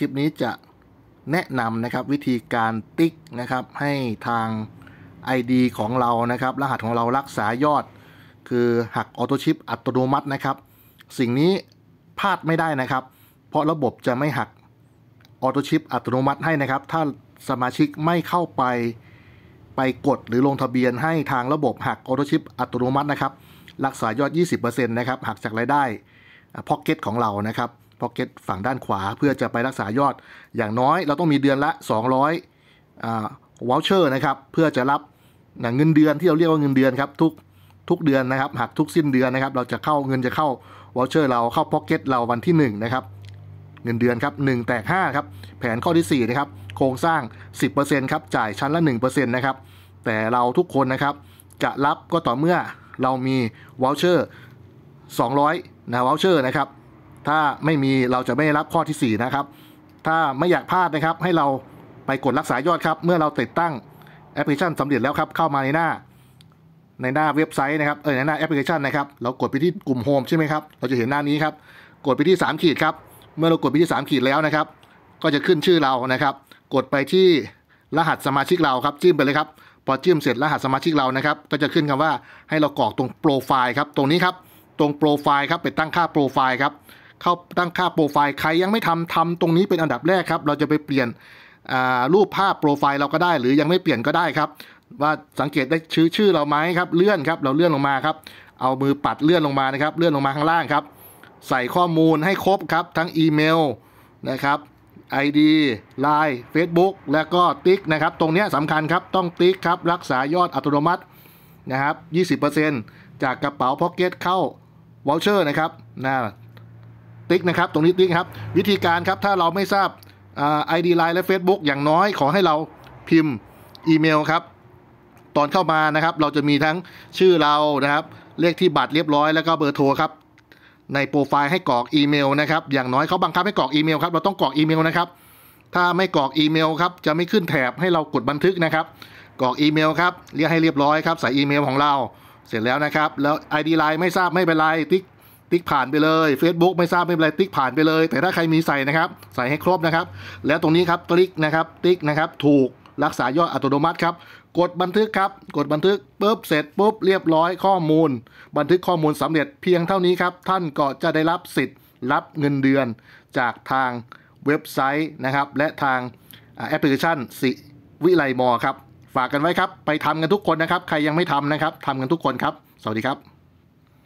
คลิปนี้จะแนะนำนะครับวิธีการติ๊กนะครับให้ทาง ID ของเรานะครับ รหัสของเรารักษายอด คือหักออโต้ชิปอัตโนมัตินะครับ สิ่งนี้พลาดไม่ได้นะครับ เพราะระบบจะไม่หักออโต้ชิปอัตโนมัติให้นะครับ ถ้าสมาชิกไม่เข้าไปไปกดหรือลงทะเบียน ให้ทางระบบหักออโต้ชิปอัตโนมัตินะครับรักษายอด 20%นะครับหักจากรายได้พ็อกเก็ตของเรานะครับพ็อกเก็ตฝั่งด้านขวาเพื่อจะไปรักษายอดอย่างน้อยเราต้องมีเดือนละ 200อวอลเชอร์นะครับเพื่อจะรับ เงินเดือนที่เราเรียกว่าเงินเดือนครับทุกทุกเดือนนะครับ หักทุกสิ้นเดือนนะครับเราจะเข้าเงินจะเข้าวอลเชอร์เราเข้าพ็อกเก็ตเราวันที่1นะครับเงินเดือนครับ1แตก5ครับ แผนข้อที่4นะครับโครงสร้าง 10%ครับจ่ายชั้นละ1%นะครับแต่เราทุกคนนะครับจะรับก็ต่อเมื่อเรามีวอลเชอร์200นะวอลเชอร์นะครับถ้าไม่มีเราจะไม่รับข้อที่4นะครับถ้าไม่อยากพลาดนะครับ ให้เราไปกดรักษายอดครับ เมื่อเราติดตั้งแอปพลิเคชันสำเร็จแล้วครับเข้ามาในหน้า ในหน้าเว็บไซต์นะครับเออในหน้าแอปพลิเคชันนะครับเรากดไปที่กลุ่มโฮมใช่ไหมครับเราจะเห็นหน้านี้ครับกดไปที่3ขีดครับเมื่อเรากดไปที่3ขีดแล้วนะครับ ก็จะขึ้นชื่อเรานะครับ กดไปที่รหัสสมาชิกเราครับจิ้มไปเลยครับพอจิ้มเสร็จรหัสสมาชิกเรานะครับก็จะขึ้นคำว่าให้เรากรอกตรงโปรไฟล์ครับตรงนี้ครับตรงโปรไฟล์ครับไปตั้งค่าโปรไฟล์ครับเข้าตั้งค่าโปรไฟล์ใครยังไม่ทำทำตรงนี้เป็นอันดับแรกครับ เราจะไปเปลี่ยนรูปภาพโปรไฟล์เราก็ได้ หรือยังไม่เปลี่ยนก็ได้ครับ ว่าสังเกตได้ชื่อชื่อเราไหมครับเลื่อนครับเราเลื่อนลงมาครับเอามือปัดเลื่อนลงมานะครับเลื่อนลงมาข้างล่างครับ ใส่ข้อมูลให้ครบครับทั้งอีเมลนะครับ ID Line Facebook แล้วก็ติ๊กนะครับตรงนี้สำคัญครับต้องติ๊กครับรักษายอดอัตโนมัตินะครับ20%จากกระเป๋าพ็อกเก็ตเข้าวอลเชอร์นะครับนะติ๊กนะครับตรงนี้ติ๊กครับวิธีการครับถ้าเราไม่ทราบไอดีไลน์และ Facebook อย่างน้อยขอให้เราพิมพ์อีเมลครับตอนเข้ามานะครับ เราจะมีทั้งชื่อเรานะครับ เลขที่บัตรเรียบร้อย แล้วก็เบอร์โทรครับ ในโปรไฟล์ให้กรอกอีเมลนะครับอย่างน้อยเขาบังคับให้กรอกอีเมลครับเราต้องกรอกอีเมลนะครับ ถ้าไม่กรอกอีเมลครับจะไม่ขึ้นแถบให้เรากดบันทึกนะครับกรอกอีเมลครับเรียกให้เรียบร้อยครับใส่อีเมลของเราเสร็จแล้วนะครับแล้ว ID ไลน์ไม่ทราบไม่เป็นไรติ๊กติ๊กผ่านไปเลย Facebook ไม่ทราบ ไม่เป็นไรติ๊กผ่านไปเลย แต่ถ้าใครมีใส่นะครับใส่ให้ครบนะครับ แล้วตรงนี้ครับติ๊กนะครับติ๊กนะครับ ถูก รักษายอดอัตโนมัติครับ กดบันทึกครับ กดบันทึกปุ๊บ เสร็จ ปุ๊บ เรียบร้อยข้อมูล บันทึกข้อมูลสำเร็จเพียงเท่านี้ครับ ท่านก็จะได้รับสิทธิ์รับเงินเดือน จากทางเว็บไซต์นะครับ และทางแอปพลิเคชันสิวิไลมอครับฝากกันไว้ครับ ไปทำกันทุกคนนะครับ ใครยังไม่ทำนะครับทำกันทุกคนครับ สวัสดีครับ